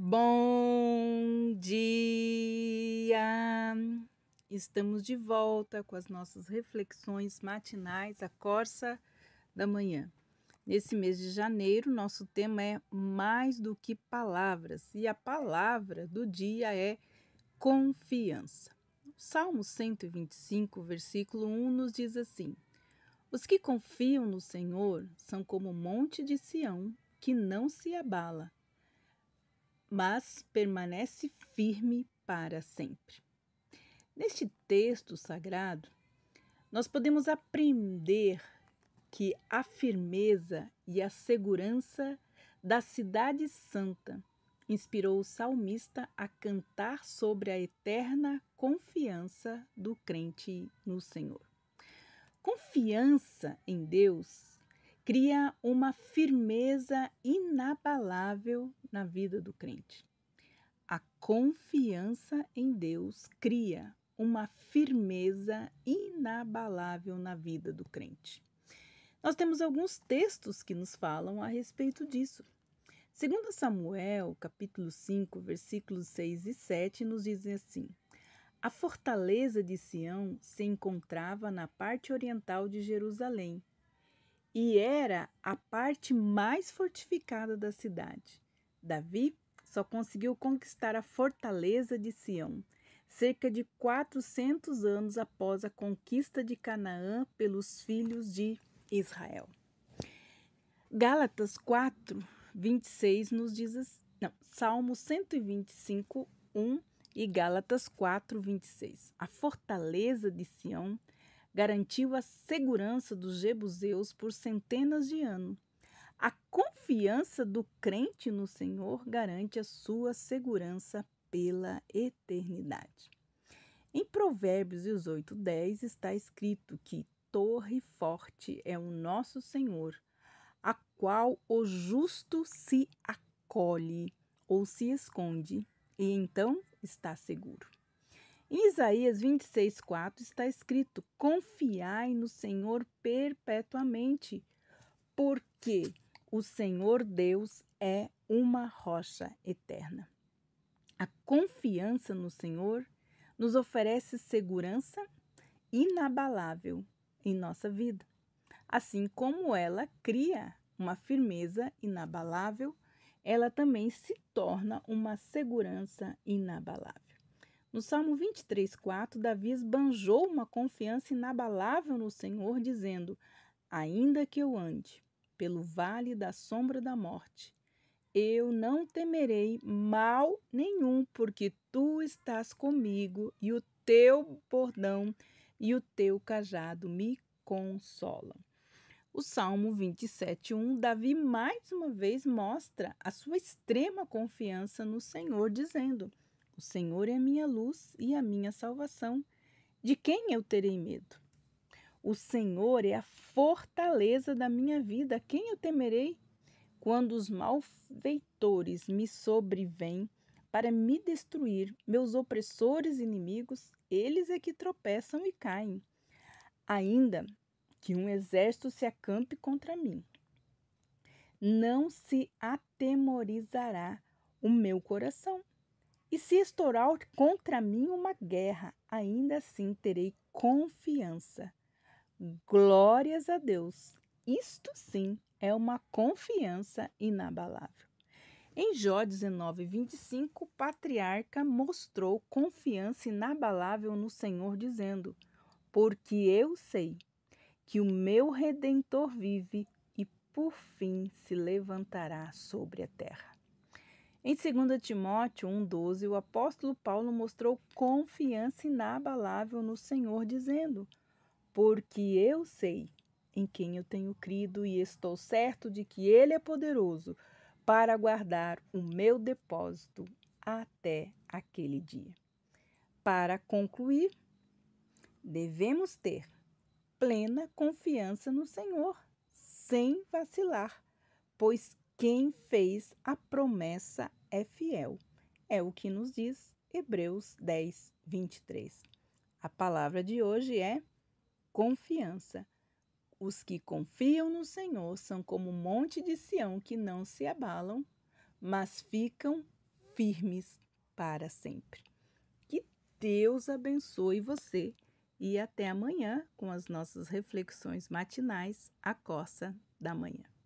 Bom dia! Estamos de volta com as nossas reflexões matinais, a Corsa da Manhã. Nesse mês de janeiro, nosso tema é Mais do que Palavras e a palavra do dia é confiança. O Salmo 125, versículo 1 nos diz assim: Os que confiam no Senhor são como o monte de Sião que não se abala mas permanece firme para sempre. Neste texto sagrado, nós podemos aprender que a firmeza e a segurança da Cidade Santa inspirou o salmista a cantar sobre a eterna confiança do crente no Senhor. Confiança em Deus cria uma firmeza inabalável na vida do crente. A confiança em Deus cria uma firmeza inabalável na vida do crente. Nós temos alguns textos que nos falam a respeito disso. Segundo Samuel, capítulo 5, versículos 6 e 7, nos dizem assim: A fortaleza de Sião se encontrava na parte oriental de Jerusalém, e era a parte mais fortificada da cidade. Davi só conseguiu conquistar a fortaleza de Sião cerca de 400 anos após a conquista de Canaã pelos filhos de Israel. Gálatas 4, 26 nos diz não, Salmo 125, 1 e Gálatas 4, 26. A fortaleza de Sião garantiu a segurança dos jebuseus por centenas de anos. A confiança do crente no Senhor garante a sua segurança pela eternidade. Em Provérbios 18, 10 está escrito que torre forte é o nosso Senhor, a qual o justo se acolhe ou se esconde, e então está seguro. Em Isaías 26:4 está escrito: Confiai no Senhor perpetuamente, porque o Senhor Deus é uma rocha eterna. A confiança no Senhor nos oferece segurança inabalável em nossa vida, assim como ela cria uma firmeza inabalável, ela também se torna uma segurança inabalável. No Salmo 23:4, Davi esbanjou uma confiança inabalável no Senhor, dizendo: Ainda que eu ande pelo vale da sombra da morte, eu não temerei mal nenhum, porque tu estás comigo e o teu bordão e o teu cajado me consolam. O Salmo 27:1, Davi mais uma vez mostra a sua extrema confiança no Senhor, dizendo: o Senhor é a minha luz e a minha salvação. De quem eu terei medo? O Senhor é a fortaleza da minha vida. quem eu temerei? Quando os malfeitores me sobrevêm para me destruir, meus opressores inimigos, eles é que tropeçam e caem. Ainda que um exército se acampe contra mim, não se atemorizará o meu coração. E se estourar contra mim uma guerra, ainda assim terei confiança. Glórias a Deus! Isto sim é uma confiança inabalável. Em Jó 19, 25, o patriarca mostrou confiança inabalável no Senhor, dizendo: Porque eu sei que o meu redentor vive e por fim se levantará sobre a terra. Em 2 Timóteo 1,12, o apóstolo Paulo mostrou confiança inabalável no Senhor, dizendo: Porque eu sei em quem eu tenho crido e estou certo de que Ele é poderoso para guardar o meu depósito até aquele dia. Para concluir, devemos ter plena confiança no Senhor, sem vacilar, pois quem fez a promessa é fiel. É o que nos diz Hebreus 10, 23. A palavra de hoje é confiança. Os que confiam no Senhor são como um monte de Sião que não se abalam, mas ficam firmes para sempre. Que Deus abençoe você e até amanhã com as nossas reflexões matinais, a coça da manhã.